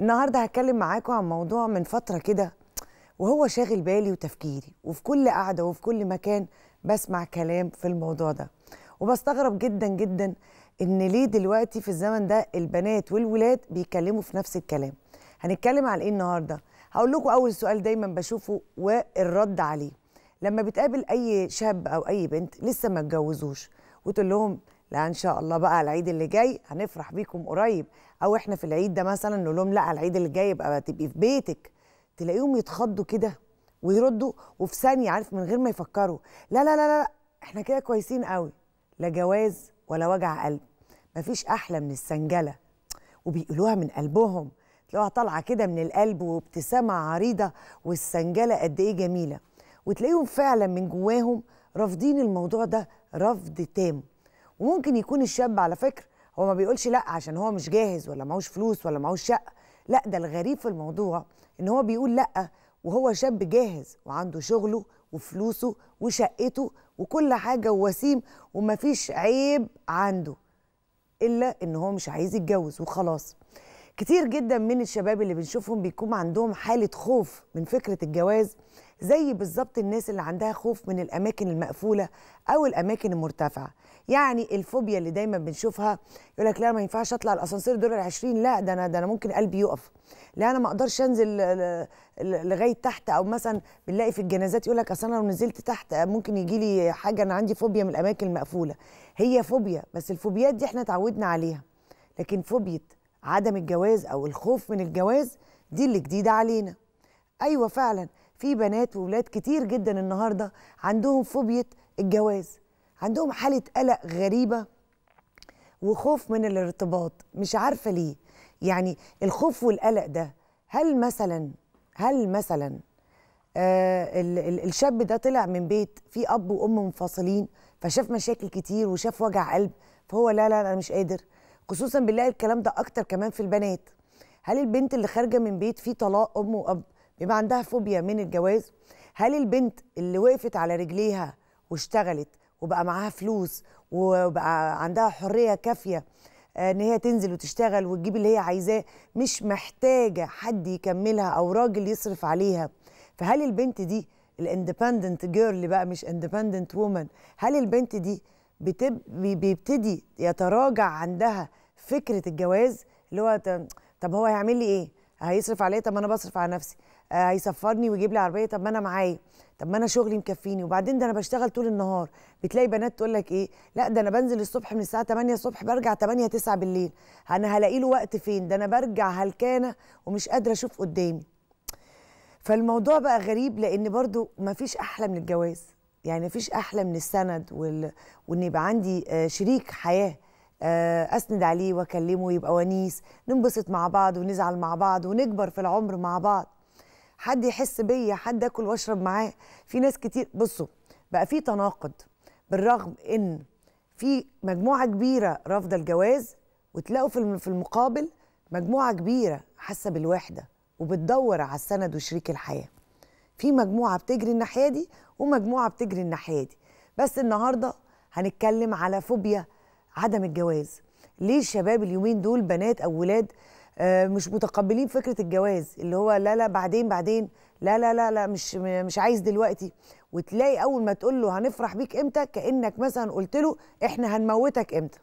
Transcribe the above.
النهارده هتكلم معاكم عن موضوع من فتره كده وهو شاغل بالي وتفكيري وفي كل قعده وفي كل مكان بسمع كلام في الموضوع ده وبستغرب جدا جدا ان ليه دلوقتي في الزمن ده البنات والولاد بيتكلموا في نفس الكلام هنتكلم عن ايه النهارده هقول لكم اول سؤال دايما بشوفه والرد عليه لما بتقابل اي شاب او اي بنت لسه ما اتجوزوش وتقول لهم لا ان شاء الله بقى العيد اللي جاي هنفرح بيكم قريب او احنا في العيد ده مثلا نقول لهم لا العيد اللي جاي يبقى تبقي في بيتك تلاقيهم يتخضوا كده ويردوا وفي ثانيه عارف من غير ما يفكروا لا لا لا لا احنا كده كويسين قوي لا جواز ولا وجع قلب مفيش احلى من السنجله وبيقولوها من قلبهم تلاقوها طالعه كده من القلب وابتسامه عريضه والسنجله قد ايه جميله وتلاقيهم فعلا من جواهم رافضين الموضوع ده رفض تام وممكن يكون الشاب على فكره هو ما بيقولش لا عشان هو مش جاهز ولا معهوش فلوس ولا معهوش شقه لا ده الغريب في الموضوع ان هو بيقول لا وهو شاب جاهز وعنده شغله وفلوسه وشقته وكل حاجه ووسيم ومفيش عيب عنده الا ان هو مش عايز يتجوز وخلاص كتير جدا من الشباب اللي بنشوفهم بيكون عندهم حالة خوف من فكرة الجواز زي بالظبط الناس اللي عندها خوف من الأماكن المقفولة أو الأماكن المرتفعة يعني الفوبيا اللي دايما بنشوفها يقول لك لا ما ينفعش اطلع الاسانسير دور ال 20 لا ده انا ده انا ممكن قلبي يقف لا انا ما اقدرش انزل لغايه تحت او مثلا بنلاقي في الجنازات يقول لك اصل انا لو نزلت تحت ممكن يجي لي حاجه انا عندي فوبيا من الاماكن المقفوله هي فوبيا بس الفوبيات دي احنا اتعودنا عليها لكن فوبيا عدم الجواز او الخوف من الجواز دي اللي جديده علينا ايوه فعلا في بنات وولاد كتير جدا النهارده عندهم فوبيا الجواز عندهم حاله قلق غريبه وخوف من الارتباط مش عارفه ليه يعني الخوف والقلق ده هل مثلا هل مثلا آه ال ال الشاب ده طلع من بيت فيه اب وام منفصلين فشاف مشاكل كتير وشاف وجع قلب فهو لا لا انا مش قادر خصوصا بنلاقي الكلام ده اكتر كمان في البنات هل البنت اللي خارجه من بيت فيه طلاق ام واب بيبقى عندها فوبيا من الجواز هل البنت اللي وقفت على رجليها واشتغلت وبقى معاها فلوس وبقى عندها حريه كافيه آه، ان هي تنزل وتشتغل وتجيب اللي هي عايزاه مش محتاجه حد يكملها او راجل يصرف عليها فهل البنت دي الاندبندنت جيرل بقى مش اندبندنت وومن هل البنت دي بتب... بيبتدي يتراجع عندها فكره الجواز اللي هو طب هو هيعمل لي ايه؟ هيصرف عليا طب ما انا بصرف على نفسي آه، هيسفرني ويجيب لي عربيه طب ما انا معايا طب ما انا شغلي مكفيني وبعدين ده انا بشتغل طول النهار بتلاقي بنات تقول لك ايه لا ده انا بنزل الصبح من الساعه 8 الصبح برجع 8 9 بالليل انا هلاقي له وقت فين ده انا برجع هلكانه ومش قادره اشوف قدامي فالموضوع بقى غريب لان برضو ما فيش احلى من الجواز يعني ما فيش احلى من السند وال... وان يبقى عندي آه، شريك حياه آه، اسند عليه واكلمه يبقى ونيس ننبسط مع بعض ونزعل مع بعض ونكبر في العمر مع بعض حد يحس بيا حد اكل واشرب معاه في ناس كتير بصوا بقى في تناقض بالرغم ان في مجموعه كبيره رافضه الجواز وتلاقوا في المقابل مجموعه كبيره حاسه بالوحده وبتدور على السند وشريك الحياه في مجموعه بتجري الناحيه دي ومجموعه بتجري الناحيه دي بس النهارده هنتكلم على فوبيا عدم الجواز ليه الشباب اليومين دول بنات او ولاد آه، مش متقبلين فكره الجواز اللي هو لا لا بعدين بعدين لا لا لا لا مش مش عايز دلوقتي وتلاقي اول ما تقول له هنفرح بيك امتى كانك مثلا قلت له احنا هنموتك امتى